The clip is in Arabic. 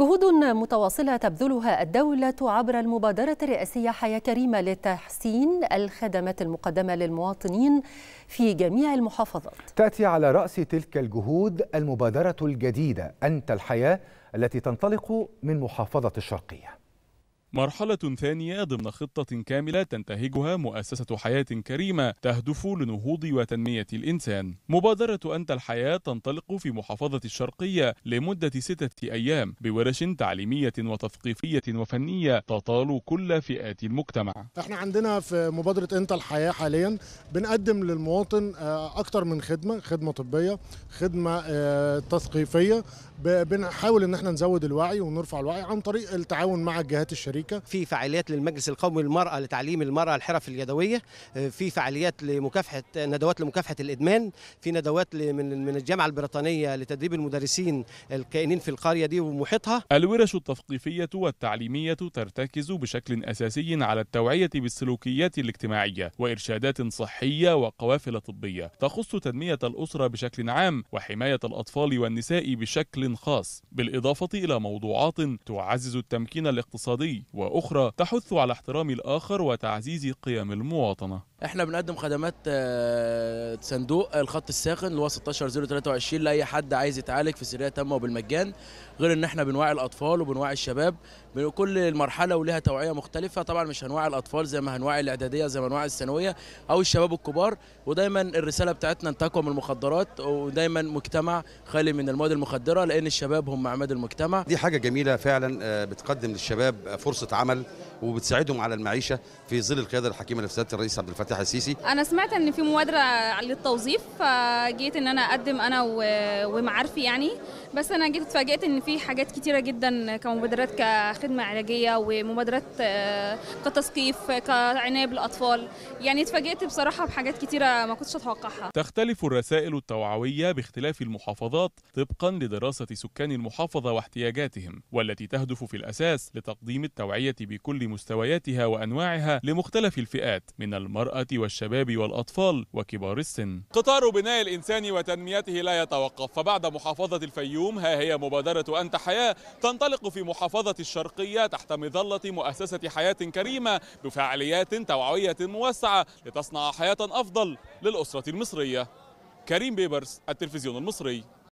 جهود متواصلة تبذلها الدولة عبر المبادرة الرئاسية حياة كريمة لتحسين الخدمات المقدمة للمواطنين في جميع المحافظات. تأتي على رأس تلك الجهود المبادرة الجديدة أنت الحياة التي تنطلق من محافظة الشرقية. مرحلة ثانية ضمن خطة كاملة تنتهجها مؤسسة حياة كريمة تهدف لنهوض وتنمية الإنسان. مبادرة أنت الحياة تنطلق في محافظة الشرقية لمدة ستة أيام بورش تعليمية وتثقيفية وفنية تطال كل فئات المجتمع. احنا عندنا في مبادرة أنت الحياة حاليا بنقدم للمواطن آه، أكثر من خدمة، خدمة طبية، خدمة آه، تثقيفية، بنحاول إن احنا نزود الوعي ونرفع الوعي عن طريق التعاون مع الجهات الشريفة. الشركه في فعاليات للمجلس القومي للمراه لتعليم المراه الحرف اليدويه آه، في فعاليات لمكافحه ندوات لمكافحه الادمان في ندوات من من الجامعه البريطانيه لتدريب المدرسين الكائنين في القريه دي ومحيطها الورش التثقيفيه والتعليميه ترتكز بشكل اساسي على التوعيه بالسلوكيات الاجتماعيه وارشادات صحيه وقوافل طبيه تخص تنميه الاسره بشكل عام وحمايه الاطفال والنساء بشكل خاص بالاضافه الى موضوعات تعزز التمكين الاقتصادي وأخرى تحث على احترام الآخر وتعزيز قيم المواطنة احنا بنقدم خدمات آه، صندوق الخط الساخن اللي هو 16023 لاي حد عايز يتعالج في سريه تامه وبالمجان غير ان احنا بنوعي الاطفال وبنوعي الشباب كل المرحله ولها توعيه مختلفه طبعا مش هنوعي الاطفال زي ما هنوعي الاعداديه زي ما هنوعي الثانويه او الشباب الكبار ودايما الرساله بتاعتنا ان تقوى من المخدرات ودايما مجتمع خالي من المواد المخدره لان الشباب هم عماد المجتمع دي حاجه جميله فعلا آه، بتقدم للشباب فرصه عمل وبتساعدهم على المعيشه في ظل القياده الحكيمه لسياده الرئيس عبد الفتاح فتح السيسي انا سمعت ان في مبادره للتوظيف فجيت ان انا اقدم انا ومعارفي يعني بس انا جيت اتفاجئت ان في حاجات كتيره جدا كمبادرات كخدمه علاجيه ومبادرات آه، كتثقيف كعنايه بالاطفال يعني اتفاجئت بصراحه بحاجات كتيره ما كنتش اتوقعها تختلف الرسائل التوعويه باختلاف المحافظات طبقا لدراسه سكان المحافظه واحتياجاتهم والتي تهدف في الاساس لتقديم التوعيه بكل مستوياتها وانواعها لمختلف الفئات من المراه المرأة والشباب والأطفال وكبار السن قطار بناء الإنسان وتنميته لا يتوقف فبعد محافظة الفيوم ها هي مبادرة أنت حياة تنطلق في محافظة الشرقية تحت مظلة مؤسسة حياة كريمة بفعاليات توعوية موسعة لتصنع حياة أفضل للأسرة المصرية كريم بيبرس التلفزيون المصري